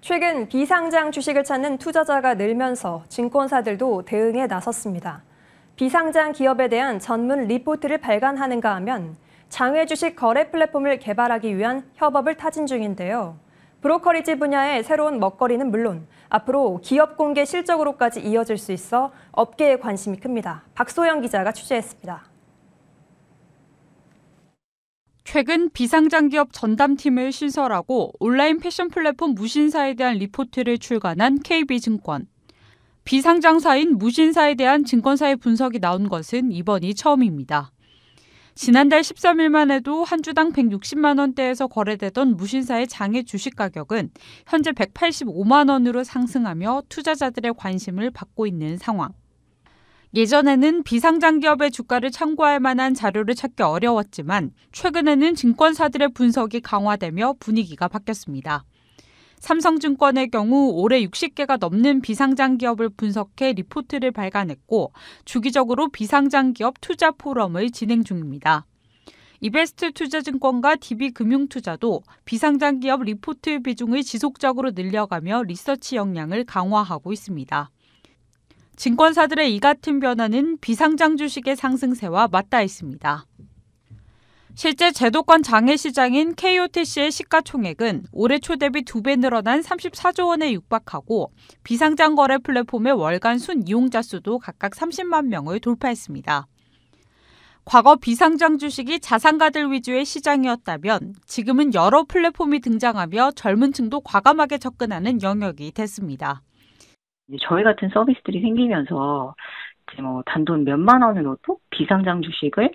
최근 비상장 주식을 찾는 투자자가 늘면서 증권사들도 대응에 나섰습니다. 비상장 기업에 대한 전문 리포트를 발간하는가 하면 장외 주식 거래 플랫폼을 개발하기 위한 협업을 타진 중인데요. 브로커리지 분야의 새로운 먹거리는 물론 앞으로 기업 공개 실적으로까지 이어질 수 있어 업계의 관심이 큽니다. 박소영 기자가 취재했습니다. 최근 비상장기업 전담팀을 신설하고 온라인 패션 플랫폼 무신사에 대한 리포트를 출간한 KB증권. 비상장사인 무신사에 대한 증권사의 분석이 나온 것은 이번이 처음입니다. 지난달 13일만 해도 한 주당 160만 원대에서 거래되던 무신사의 장외 주식 가격은 현재 185만 원으로 상승하며 투자자들의 관심을 받고 있는 상황. 예전에는 비상장기업의 주가를 참고할 만한 자료를 찾기 어려웠지만 최근에는 증권사들의 분석이 강화되며 분위기가 바뀌었습니다. 삼성증권의 경우 올해 60개가 넘는 비상장기업을 분석해 리포트를 발간했고 주기적으로 비상장기업 투자 포럼을 진행 중입니다. 이베스트 투자증권과 DB금융투자도 비상장기업 리포트 비중을 지속적으로 늘려가며 리서치 역량을 강화하고 있습니다. 증권사들의 이 같은 변화는 비상장 주식의 상승세와 맞닿아 있습니다. 실제 제도권 장외 시장인 KOTC의 시가총액은 올해 초 대비 두 배 늘어난 34조 원에 육박하고 비상장 거래 플랫폼의 월간 순 이용자 수도 각각 30만 명을 돌파했습니다. 과거 비상장 주식이 자산가들 위주의 시장이었다면 지금은 여러 플랫폼이 등장하며 젊은 층도 과감하게 접근하는 영역이 됐습니다. 이제 저희 같은 서비스들이 생기면서 이제 뭐 단돈 몇만 원으로도 비상장 주식을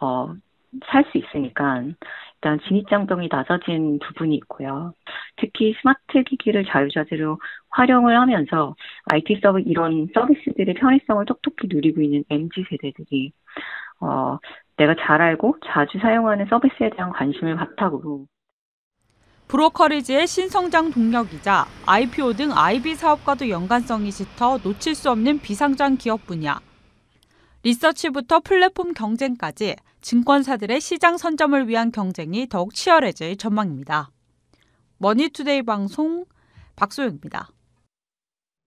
어, 살 수 있으니까 일단 진입장벽이 낮아진 부분이 있고요. 특히 스마트 기기를 자유자재로 활용을 하면서 IT 서비스 이런 서비스들의 편의성을 톡톡히 누리고 있는 MZ 세대들이 어, 내가 잘 알고 자주 사용하는 서비스에 대한 관심을 바탕으로 브로커리지의 신성장 동력이자 IPO 등 IB 사업과도 연관성이 짙어 놓칠 수 없는 비상장 기업 분야. 리서치부터 플랫폼 경쟁까지 증권사들의 시장 선점을 위한 경쟁이 더욱 치열해질 전망입니다. 머니투데이 방송 박소영입니다.